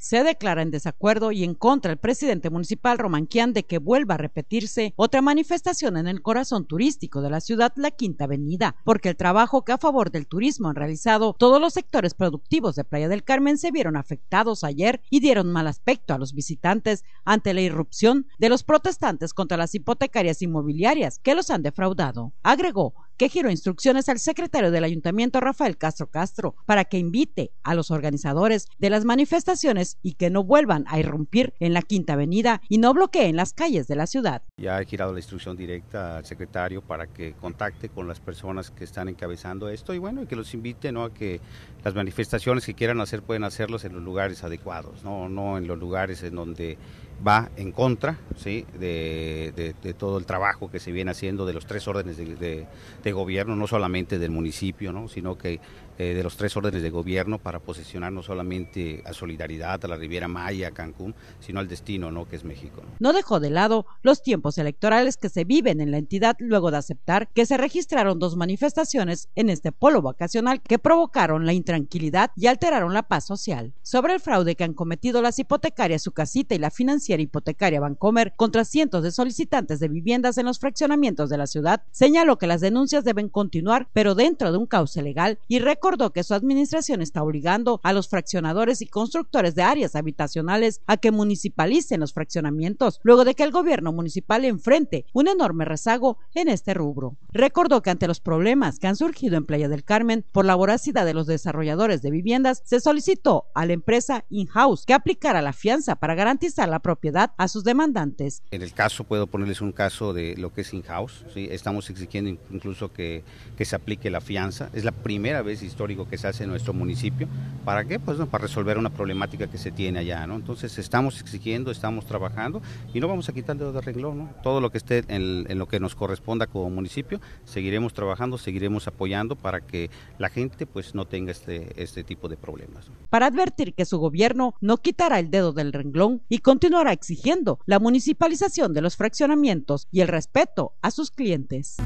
se declara en desacuerdo y en contra el presidente municipal Romanquián de que vuelva a repetirse otra manifestación en el corazón turístico de la ciudad, la Quinta Avenida, porque el trabajo que a favor del turismo han realizado todos los sectores productivos de Playa del Carmen se vieron afectados ayer y dieron mal aspecto a los visitantes ante la irrupción de los protestantes contra las hipotecarias inmobiliarias que los han defraudado. Agregó que giró instrucciones al secretario del ayuntamiento Rafael Castro Castro para que invite a los organizadores de las manifestaciones y que no vuelvan a irrumpir en la Quinta Avenida y no bloqueen las calles de la ciudad. Ya he girado la instrucción directa al secretario para que contacte con las personas que están encabezando esto y bueno, y que los invite ¿no? a que las manifestaciones que quieran hacer pueden hacerlos en los lugares adecuados, no, no en los lugares en donde va en contra ¿sí? De, todo el trabajo que se viene haciendo de los tres órdenes de, gobierno, no solamente del municipio, ¿no? sino que eh, de los tres órdenes de gobierno para posicionar no solamente a Solidaridad, a la Riviera Maya, a Cancún, sino al destino ¿no? que es México. ¿no? no dejó de lado los tiempos electorales que se viven en la entidad luego de aceptar que se registraron dos manifestaciones en este polo vacacional que provocaron la intranquilidad y alteraron la paz social. Sobre el fraude que han cometido las hipotecarias, su casita y la financiera, Hipotecaria Bancomer contra cientos de solicitantes de viviendas en los fraccionamientos de la ciudad, señaló que las denuncias deben continuar, pero dentro de un cauce legal, y recordó que su administración está obligando a los fraccionadores y constructores de áreas habitacionales a que municipalicen los fraccionamientos, luego de que el gobierno municipal enfrente un enorme rezago en este rubro. Recordó que ante los problemas que han surgido en Playa del Carmen por la voracidad de los desarrolladores de viviendas, se solicitó a la empresa in-house que aplicara la fianza para garantizar la propiedad a sus demandantes. En el caso, puedo ponerles un caso de lo que es in-house. Estamos exigiendo incluso que, que, se aplique la fianza. Es la primera vez histórico que se hace en nuestro municipio. ¿Para qué? Pues no, para resolver una problemática que se tiene allá. ¿no? Entonces estamos exigiendo, estamos trabajando y no vamos a quitar dedo del renglón. ¿no? Todo lo que esté en, en lo que nos corresponda como municipio, seguiremos trabajando, seguiremos apoyando para que la gente pues no tenga este, este tipo de problemas. Para advertir que su gobierno no quitará el dedo del renglón y continuará exigiendo la municipalización de los fraccionamientos y el respeto a sus clientes.